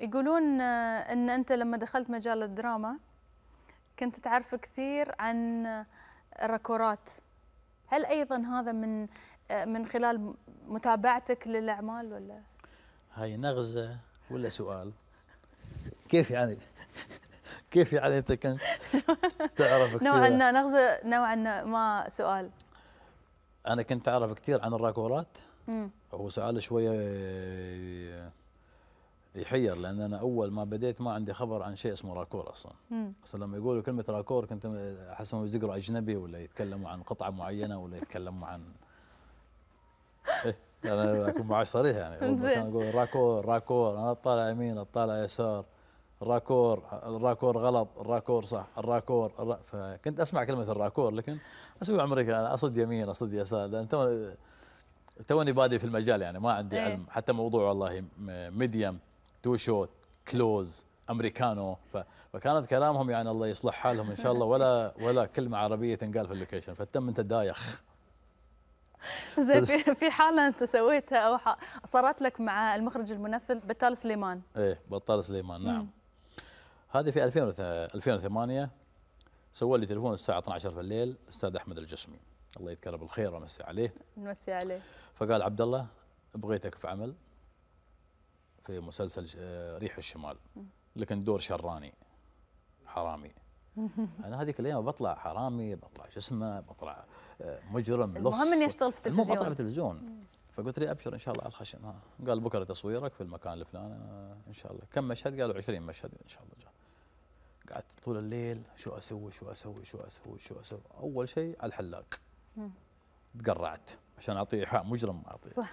يقولون آه، ان انت لما دخلت مجال الدراما كنت تعرف كثير عن آه، الركورات هل ايضا هذا من آه، من خلال متابعتك للاعمال ولا هاي نغزه ولا سؤال كيف يعني كيف يعني انت كنت تعرف كثير نوعا ما نغزه نوعا ما سؤال انا كنت اعرف كثير عن الراكورات وسؤال شويه يحير لان انا اول ما بديت ما عندي خبر عن شيء اسمه راكور اصلا مم. اصلا لما يقولوا كلمه راكور كنت احس انهم يزقروا اجنبي ولا يتكلموا عن قطعه معينه ولا يتكلموا عن إيه انا اكون معاش صريح يعني كان يقول راكور راكور انا طالع يمين طالع يسار راكور الراكور غلط الراكور صح الراكور الرا... فكنت اسمع كلمه الراكور لكن اسوي عمري انا اصد يمين اصد يسار لان توني توني بادي في المجال يعني ما عندي ايه. علم حتى موضوع والله ميديم تو شوت كلوز امريكانو فكانت كلامهم يعني الله يصلح حالهم ان شاء الله ولا ولا كلمه عربيه تنقال في اللوكيشن فتم انت دايخ زين في في حاله انت سويتها او صارت لك مع المخرج المنفذ بطال سليمان ايه بطال سليمان نعم هذه في 2008 سوى لي تليفون الساعه 12 في الليل الاستاذ احمد الجسمي الله يذكره بالخير ومسي عليه نمسي عليه فقال عبد الله بغيتك في عمل في مسلسل آه، ريح الشمال اللي كان دور شراني حرامي انا هذيك الايام بطلع حرامي بطلع شو اسمه بطلع آه، مجرم لص المهم اني اشتغل في التلفزيون بطلع في التلفزيون فقلت لي ابشر ان شاء الله على الخشم ها آه، قال بكره تصويرك في المكان الفلاني ان شاء الله كم مشهد قالوا 20 مشهد ان شاء الله جا. قعدت طول الليل شو اسوي شو اسوي شو اسوي شو اسوي اول شيء على الحلاق تقرعت عشان اعطيه ايحاء مجرم اعطيه صح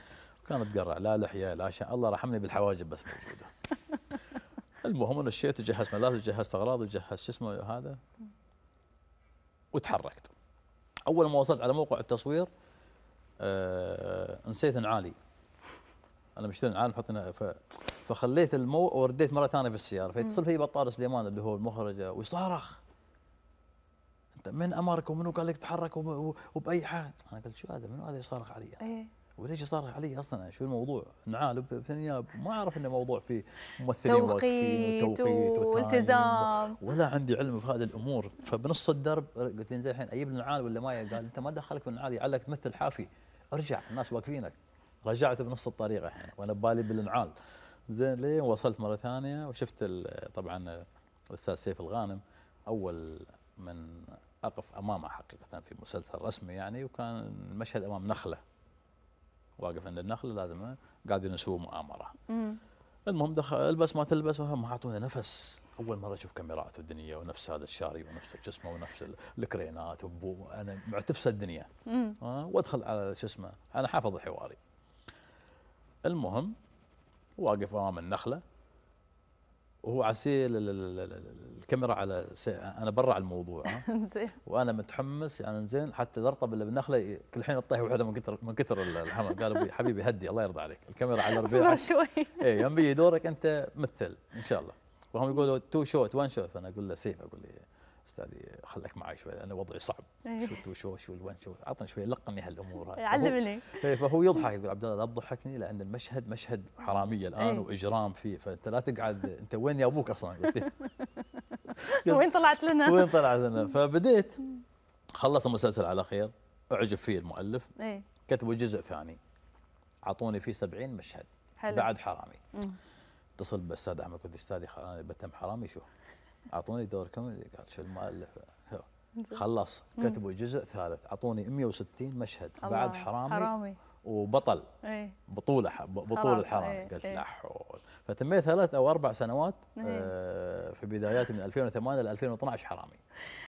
كانت اتقرع لا لحيه لا شيء الله رحمني بالحواجب بس موجوده المهم انا الشيء تجهز ملابس وجهزت اغراض وجهزت شو اسمه هذا وتحركت اول ما وصلت على موقع التصوير آه نسيت نعالي انا مشتري نعالي نحط فخليت المو ورديت مره ثانيه في السياره فيتصل في بطار سليمان اللي هو المخرج ويصارخ انت من امرك ومنو قال لك تحرك وباي حال انا قلت شو هذا منو هذا يصارخ علي؟ ايه وليش صار علي اصلا شو الموضوع؟ نعال بثنياب ما اعرف انه موضوع فيه ممثلين توقيت, والتزام ولا عندي علم في هذه الامور فبنص الدرب قلت له زين الحين اجيب نعال ولا ما قال انت ما دخلك النعال يعلق تمثل حافي ارجع الناس واقفينك رجعت بنص الطريقه الحين وانا ببالي بالنعال زين لين وصلت مره ثانيه وشفت طبعا الاستاذ سيف الغانم اول من اقف امامه حقيقه في مسلسل رسمي يعني وكان المشهد امام نخله واقف عند النخله لازم قاعدين نسوي مؤامره مم. المهم دخل البس ما تلبس وهم اعطونا نفس اول مره اشوف كاميرات الدنيا ونفس هذا الشاري ونفس شو اسمه ونفس الكرينات وبو انا معتفسه الدنيا آه وادخل على شو اسمه انا حافظ حواري المهم واقف امام النخله وهو عسيل الكاميرا على انا برا على الموضوع وانا متحمس يعني زين حتى ارطب اللي بالنخله كل حين تطيح وحده من كثر من كثر الحمل قال ابوي حبيبي هدي الله يرضى عليك الكاميرا على ربيعك اصبر شوي اي بيجي دورك انت مثل ان شاء الله وهم يقولوا تو شوت وان شوت انا اقول له سيف اقول له استاذي خليك معي شوي لان وضعي صعب إيه. شو شو شو وين شو اعطني شوي لقني هالامور هاي علمني إيه، فهو يضحك يقول عبد الله لا تضحكني لان المشهد مشهد حراميه الان إيه. واجرام فيه فانت لا تقعد انت وين يا ابوك اصلا قلت وين طلعت لنا وين طلعت لنا فبديت خلص المسلسل على خير اعجب فيه المؤلف كتبوا جزء ثاني اعطوني فيه 70 مشهد حلو. بعد حرامي اتصل بالاستاذ احمد قلت استاذي انا بتم حرامي شو اعطوني دور كوميدي قال شو المؤلف خلص كتبوا جزء ثالث اعطوني 160 مشهد بعد حرامي, حرامي وبطل ايه بطوله بطوله الحرامي ايه قلت ايه لا حول فتميت ثلاث او اربع سنوات ايه آه في بداياتي من 2008 ل 2012 حرامي